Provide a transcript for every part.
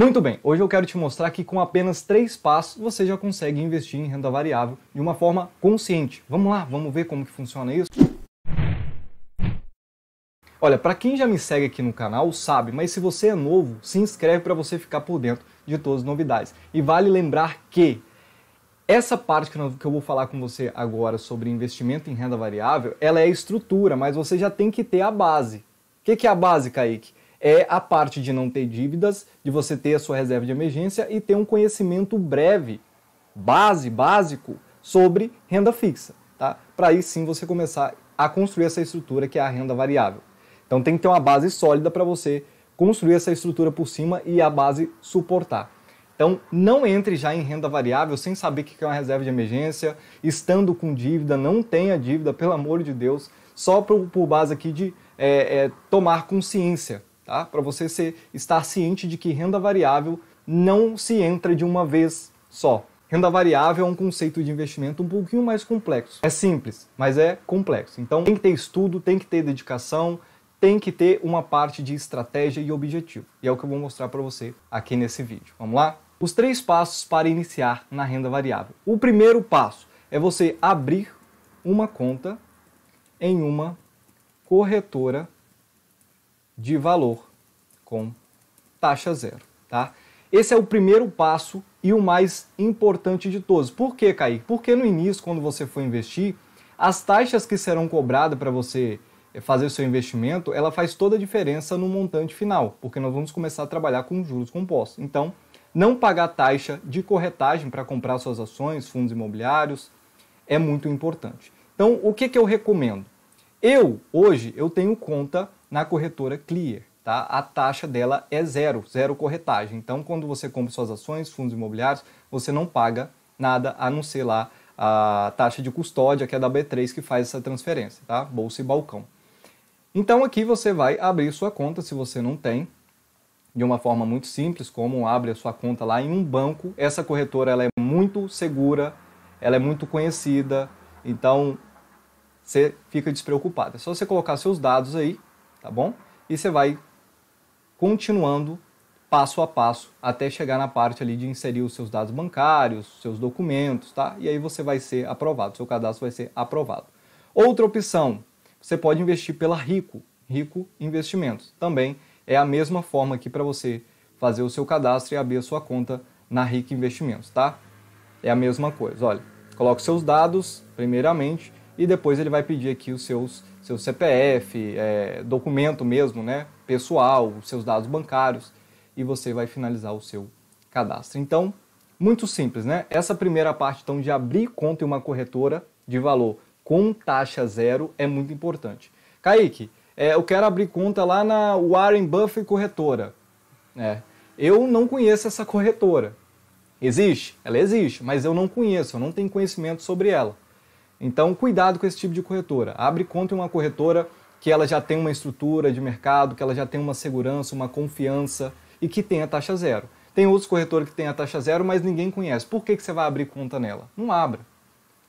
Muito bem, hoje eu quero te mostrar que com apenas três passos você já consegue investir em renda variável de uma forma consciente. Vamos lá, vamos ver como que funciona isso? Olha, para quem já me segue aqui no canal sabe, mas se você é novo, se inscreve para você ficar por dentro de todas as novidades. E vale lembrar que essa parte que eu vou falar com você agora sobre investimento em renda variável, ela é estrutura, mas você já tem que ter a base. O que, que é a base, Kaique? é a parte de não ter dívidas, de você ter a sua reserva de emergência e ter um conhecimento breve, base, básico, sobre renda fixa, tá? Para aí sim você começar a construir essa estrutura que é a renda variável. Então tem que ter uma base sólida para você construir essa estrutura por cima e a base suportar. Então, não entre já em renda variável sem saber o que é uma reserva de emergência, estando com dívida, não tenha dívida, pelo amor de Deus, só por, por base aqui de é, é, tomar consciência tá? Para você ser, estar ciente de que renda variável não se entra de uma vez só. Renda variável é um conceito de investimento um pouquinho mais complexo. É simples, mas é complexo. Então tem que ter estudo, tem que ter dedicação, tem que ter uma parte de estratégia e objetivo. E é o que eu vou mostrar para você aqui nesse vídeo. Vamos lá? Os três passos para iniciar na renda variável. O primeiro passo é você abrir uma conta em uma corretora de valor com taxa zero, tá? Esse é o primeiro passo e o mais importante de todos. Por quê, Kaique? Porque no início, quando você for investir, as taxas que serão cobradas para você eh, fazer o seu investimento, ela faz toda a diferença no montante final, porque nós vamos começar a trabalhar com juros compostos. Então, não pagar taxa de corretagem para comprar suas ações, fundos imobiliários, é muito importante. Então, o que, que eu recomendo? Eu, hoje, eu tenho conta na corretora Clear. Tá? A taxa dela é zero, zero corretagem. Então, quando você compra suas ações, fundos imobiliários, você não paga nada a não ser lá a taxa de custódia, que é da B3 que faz essa transferência, tá? Bolsa e balcão. Então aqui você vai abrir sua conta se você não tem, de uma forma muito simples, como abre a sua conta lá em um banco. Essa corretora ela é muito segura, ela é muito conhecida, então você fica despreocupado. É só você colocar seus dados aí tá bom? E você vai continuando passo a passo até chegar na parte ali de inserir os seus dados bancários, seus documentos, tá? E aí você vai ser aprovado, seu cadastro vai ser aprovado. Outra opção, você pode investir pela Rico, Rico Investimentos. Também é a mesma forma aqui para você fazer o seu cadastro e abrir a sua conta na Rico Investimentos, tá? É a mesma coisa. Olha, os seus dados primeiramente e depois ele vai pedir aqui os seus seu CPF, é, documento mesmo, né, pessoal, seus dados bancários e você vai finalizar o seu cadastro. Então, muito simples, né? Essa primeira parte então de abrir conta em uma corretora de valor com taxa zero é muito importante. Kaique, é, eu quero abrir conta lá na Warren Buffett Corretora. né? eu não conheço essa corretora. Existe? Ela existe, mas eu não conheço, eu não tenho conhecimento sobre ela. Então, cuidado com esse tipo de corretora. Abre conta em uma corretora que ela já tem uma estrutura de mercado, que ela já tem uma segurança, uma confiança e que tem a taxa zero. Tem outros corretores que têm a taxa zero, mas ninguém conhece. Por que, que você vai abrir conta nela? Não abra.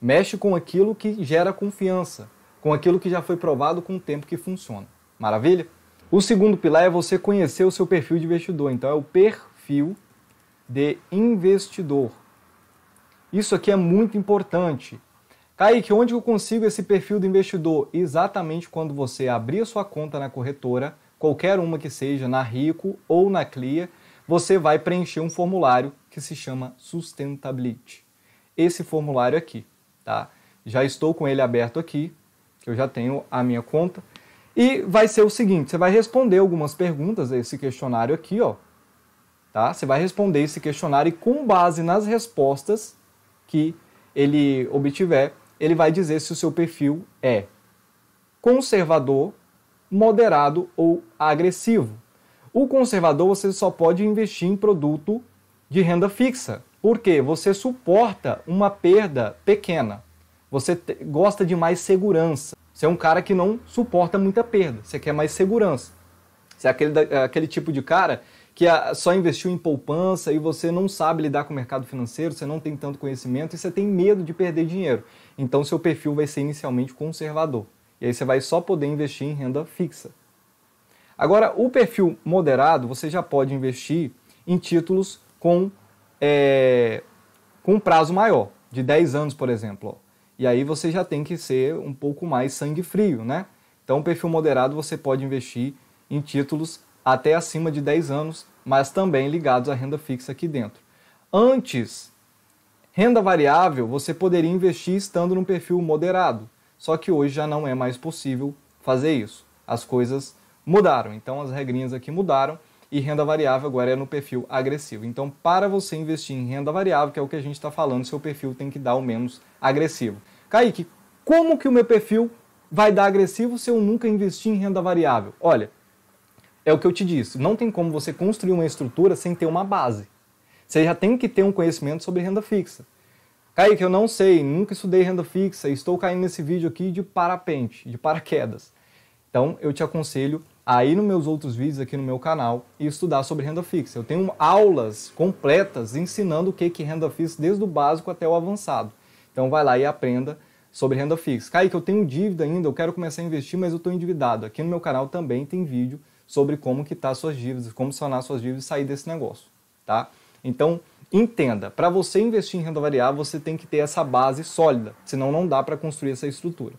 Mexe com aquilo que gera confiança, com aquilo que já foi provado com o tempo que funciona. Maravilha? O segundo pilar é você conhecer o seu perfil de investidor. Então, é o perfil de investidor. Isso aqui é muito importante. Kaique, onde eu consigo esse perfil do investidor? Exatamente quando você abrir sua conta na corretora, qualquer uma que seja, na Rico ou na Clia, você vai preencher um formulário que se chama Sustentability. Esse formulário aqui, tá? Já estou com ele aberto aqui, que eu já tenho a minha conta. E vai ser o seguinte, você vai responder algumas perguntas esse questionário aqui, ó. Tá? Você vai responder esse questionário e com base nas respostas que ele obtiver, ele vai dizer se o seu perfil é conservador, moderado ou agressivo. O conservador você só pode investir em produto de renda fixa, porque você suporta uma perda pequena. Você gosta de mais segurança. Você é um cara que não suporta muita perda, você quer mais segurança. Você é aquele, é aquele tipo de cara que só investiu em poupança e você não sabe lidar com o mercado financeiro, você não tem tanto conhecimento e você tem medo de perder dinheiro. Então seu perfil vai ser inicialmente conservador. E aí você vai só poder investir em renda fixa. Agora, o perfil moderado, você já pode investir em títulos com, é, com um prazo maior, de 10 anos, por exemplo. E aí você já tem que ser um pouco mais sangue frio, né? Então, perfil moderado, você pode investir em títulos até acima de 10 anos, mas também ligados à renda fixa aqui dentro. Antes, renda variável você poderia investir estando num perfil moderado, só que hoje já não é mais possível fazer isso. As coisas mudaram, então as regrinhas aqui mudaram e renda variável agora é no perfil agressivo. Então, para você investir em renda variável, que é o que a gente está falando, seu perfil tem que dar o menos agressivo. Kaique, como que o meu perfil vai dar agressivo se eu nunca investir em renda variável? Olha, é o que eu te disse. Não tem como você construir uma estrutura sem ter uma base. Você já tem que ter um conhecimento sobre renda fixa. Kaique, eu não sei, nunca estudei renda fixa, estou caindo nesse vídeo aqui de parapente, de paraquedas. Então eu te aconselho a ir nos meus outros vídeos aqui no meu canal e estudar sobre renda fixa. Eu tenho aulas completas ensinando o que é renda fixa desde o básico até o avançado. Então vai lá e aprenda sobre renda fixa. Kaique, eu tenho dívida ainda, eu quero começar a investir, mas eu estou endividado. Aqui no meu canal também tem vídeo sobre como quitar suas dívidas, como sanar suas dívidas e sair desse negócio, tá? Então, entenda, para você investir em renda variável, você tem que ter essa base sólida, senão não dá para construir essa estrutura.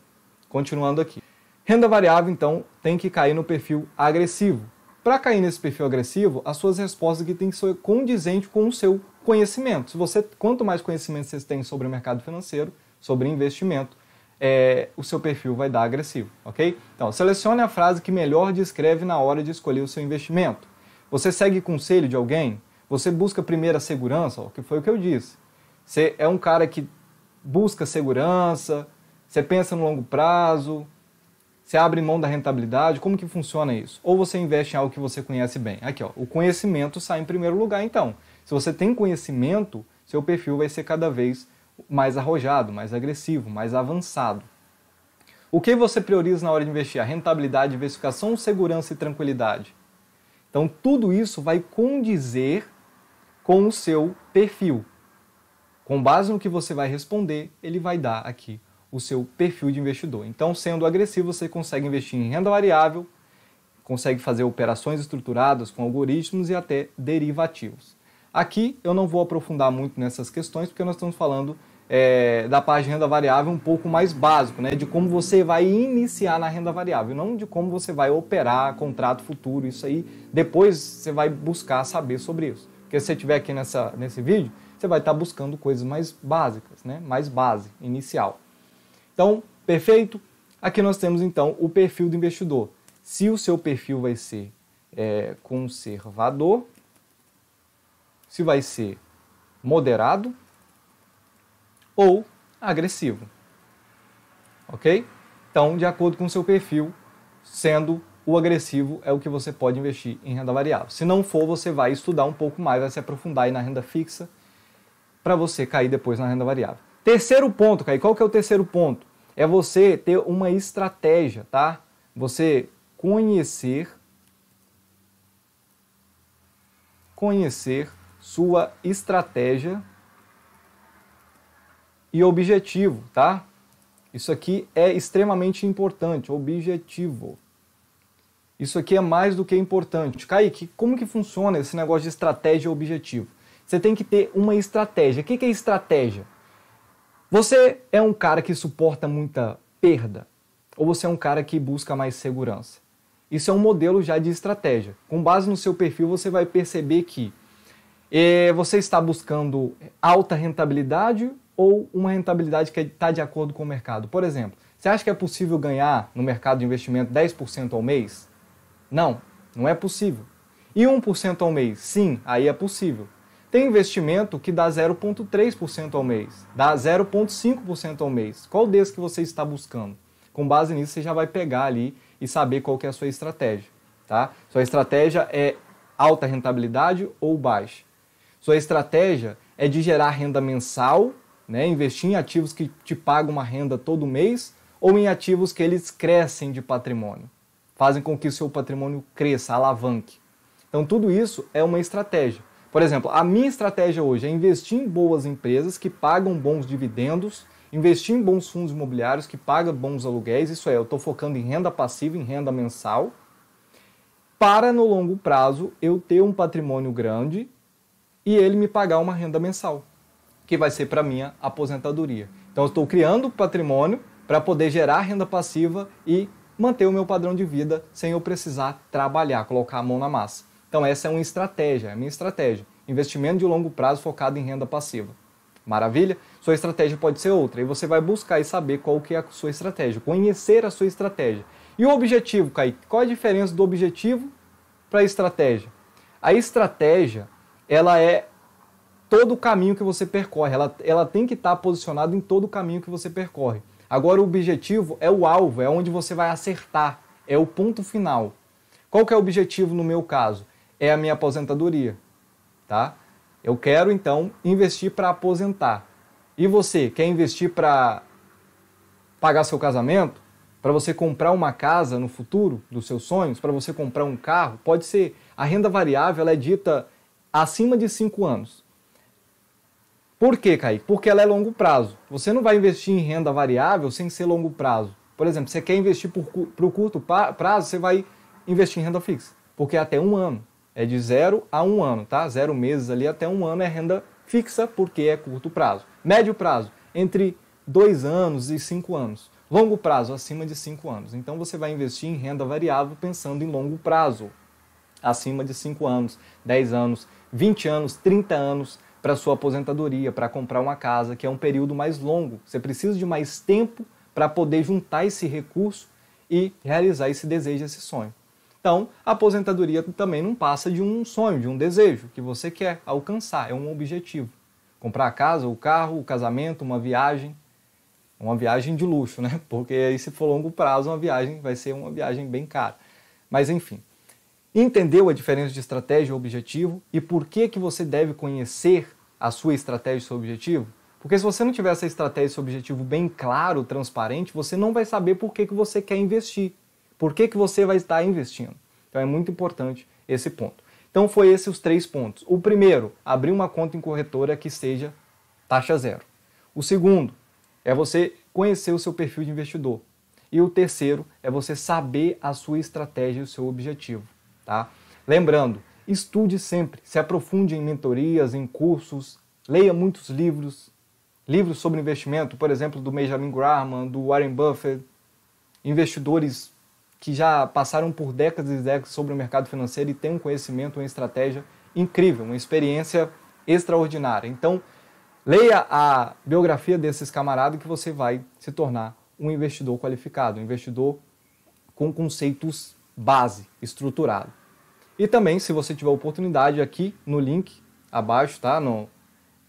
Continuando aqui. Renda variável, então, tem que cair no perfil agressivo. Para cair nesse perfil agressivo, as suas respostas aqui têm que ser condizentes com o seu conhecimento. Se você, quanto mais conhecimento você tem sobre o mercado financeiro, sobre investimento, é, o seu perfil vai dar agressivo, ok? Então, selecione a frase que melhor descreve na hora de escolher o seu investimento. Você segue conselho de alguém? Você busca primeiro a segurança? O que foi o que eu disse. Você é um cara que busca segurança, você pensa no longo prazo, você abre mão da rentabilidade, como que funciona isso? Ou você investe em algo que você conhece bem? Aqui, ó, o conhecimento sai em primeiro lugar, então. Se você tem conhecimento, seu perfil vai ser cada vez mais arrojado, mais agressivo, mais avançado. O que você prioriza na hora de investir? A rentabilidade, diversificação, segurança e tranquilidade. Então, tudo isso vai condizer com o seu perfil. Com base no que você vai responder, ele vai dar aqui o seu perfil de investidor. Então, sendo agressivo, você consegue investir em renda variável, consegue fazer operações estruturadas com algoritmos e até derivativos. Aqui eu não vou aprofundar muito nessas questões, porque nós estamos falando é, da parte de renda variável um pouco mais básico, né? De como você vai iniciar na renda variável, não de como você vai operar contrato futuro, isso aí. Depois você vai buscar saber sobre isso. Porque se você estiver aqui nessa, nesse vídeo, você vai estar buscando coisas mais básicas, né? Mais base, inicial. Então, perfeito? Aqui nós temos então o perfil do investidor. Se o seu perfil vai ser é, conservador, se vai ser moderado ou agressivo. Ok? Então, de acordo com o seu perfil, sendo o agressivo é o que você pode investir em renda variável. Se não for, você vai estudar um pouco mais, vai se aprofundar aí na renda fixa para você cair depois na renda variável. Terceiro ponto, Caí, qual que é o terceiro ponto? É você ter uma estratégia, tá? Você conhecer conhecer sua estratégia e objetivo, tá? Isso aqui é extremamente importante, objetivo. Isso aqui é mais do que importante. Kaique, como que funciona esse negócio de estratégia e objetivo? Você tem que ter uma estratégia. O que é estratégia? Você é um cara que suporta muita perda? Ou você é um cara que busca mais segurança? Isso é um modelo já de estratégia. Com base no seu perfil, você vai perceber que é, você está buscando alta rentabilidade ou uma rentabilidade que está de acordo com o mercado. Por exemplo, você acha que é possível ganhar no mercado de investimento 10% ao mês? Não, não é possível. E 1% ao mês? Sim, aí é possível. Tem investimento que dá 0,3% ao mês, dá 0,5% ao mês. Qual desse que você está buscando? Com base nisso, você já vai pegar ali e saber qual que é a sua estratégia. Tá? Sua estratégia é alta rentabilidade ou baixa? Sua estratégia é de gerar renda mensal né? Investir em ativos que te pagam uma renda todo mês ou em ativos que eles crescem de patrimônio, fazem com que o seu patrimônio cresça, alavanque. Então tudo isso é uma estratégia. Por exemplo, a minha estratégia hoje é investir em boas empresas que pagam bons dividendos, investir em bons fundos imobiliários que pagam bons aluguéis, isso é, eu estou focando em renda passiva, em renda mensal, para no longo prazo eu ter um patrimônio grande e ele me pagar uma renda mensal que vai ser para minha aposentadoria. Então eu estou criando patrimônio para poder gerar renda passiva e manter o meu padrão de vida sem eu precisar trabalhar, colocar a mão na massa. Então essa é uma estratégia, é a minha estratégia. Investimento de longo prazo focado em renda passiva. Maravilha? Sua estratégia pode ser outra e você vai buscar e saber qual que é a sua estratégia, conhecer a sua estratégia. E o objetivo, Kaique? Qual a diferença do objetivo para a estratégia? A estratégia, ela é todo o caminho que você percorre. Ela, ela tem que estar tá posicionada em todo o caminho que você percorre. Agora, o objetivo é o alvo, é onde você vai acertar, é o ponto final. Qual que é o objetivo no meu caso? É a minha aposentadoria, tá? Eu quero, então, investir para aposentar. E você, quer investir para pagar seu casamento? Para você comprar uma casa no futuro dos seus sonhos? Para você comprar um carro? Pode ser. A renda variável é dita acima de 5 anos. Por quê, Kaique? Porque ela é longo prazo. Você não vai investir em renda variável sem ser longo prazo. Por exemplo, você quer investir para o curto prazo, você vai investir em renda fixa, porque é até um ano. É de zero a um ano, tá? Zero meses ali até um ano é renda fixa, porque é curto prazo. Médio prazo, entre dois anos e cinco anos. Longo prazo, acima de cinco anos. Então você vai investir em renda variável pensando em longo prazo, acima de cinco anos, 10 anos, 20 anos, 30 anos, para sua aposentadoria, para comprar uma casa, que é um período mais longo. Você precisa de mais tempo para poder juntar esse recurso e realizar esse desejo, esse sonho. Então, a aposentadoria também não passa de um sonho, de um desejo que você quer alcançar, é um objetivo. Comprar a casa, o carro, o casamento, uma viagem, uma viagem de luxo, né? Porque aí se for longo prazo, uma viagem vai ser uma viagem bem cara. Mas enfim, Entendeu a diferença de estratégia e objetivo e por que que você deve conhecer a sua estratégia e seu objetivo? Porque se você não tiver essa estratégia e seu objetivo bem claro, transparente, você não vai saber por que, que você quer investir, por que, que você vai estar investindo. Então é muito importante esse ponto. Então foi esses os três pontos. O primeiro, abrir uma conta em corretora que seja taxa zero. O segundo é você conhecer o seu perfil de investidor. E o terceiro é você saber a sua estratégia e o seu objetivo. Tá? Lembrando, estude sempre, se aprofunde em mentorias, em cursos, leia muitos livros, livros sobre investimento, por exemplo, do Benjamin Graham, do Warren Buffett, investidores que já passaram por décadas e décadas sobre o mercado financeiro e têm um conhecimento, uma estratégia incrível, uma experiência extraordinária. Então, leia a biografia desses camaradas que você vai se tornar um investidor qualificado, um investidor com conceitos base, estruturado. E também, se você tiver oportunidade, aqui no link abaixo tá, no,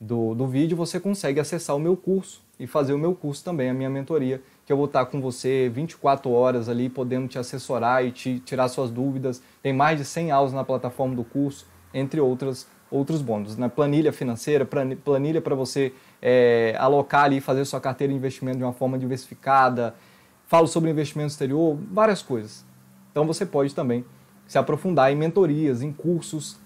do, do vídeo, você consegue acessar o meu curso e fazer o meu curso também, a minha mentoria, que eu vou estar com você 24 horas ali, podendo te assessorar e te tirar suas dúvidas. Tem mais de 100 aulas na plataforma do curso, entre outras outros bônus. Né? Planilha financeira, planilha para você é, alocar ali e fazer sua carteira de investimento de uma forma diversificada. Falo sobre investimento exterior, várias coisas. Então você pode também se aprofundar em mentorias, em cursos.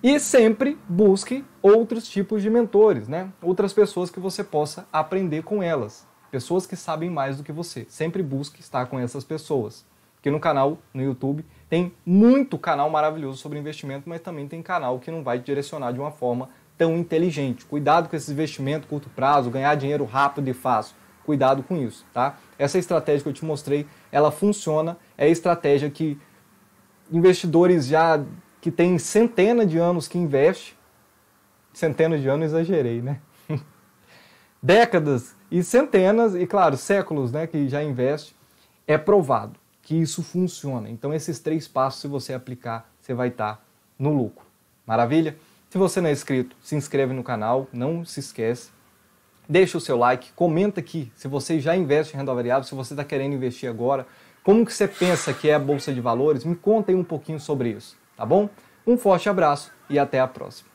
E sempre busque outros tipos de mentores, né? Outras pessoas que você possa aprender com elas. Pessoas que sabem mais do que você. Sempre busque estar com essas pessoas. Porque no canal, no YouTube, tem muito canal maravilhoso sobre investimento, mas também tem canal que não vai te direcionar de uma forma tão inteligente. Cuidado com esse investimento curto prazo, ganhar dinheiro rápido e fácil. Cuidado com isso, tá? Essa estratégia que eu te mostrei, ela funciona, é a estratégia que investidores já que têm centenas de anos que investem, centenas de anos exagerei, né? Décadas e centenas, e claro, séculos né, que já investe, é provado que isso funciona. Então, esses três passos, se você aplicar, você vai estar tá no lucro. Maravilha? Se você não é inscrito, se inscreve no canal, não se esquece. Deixa o seu like, comenta aqui se você já investe em renda variável, se você está querendo investir agora, como que você pensa que é a bolsa de valores? Me conta aí um pouquinho sobre isso, tá bom? Um forte abraço e até a próxima.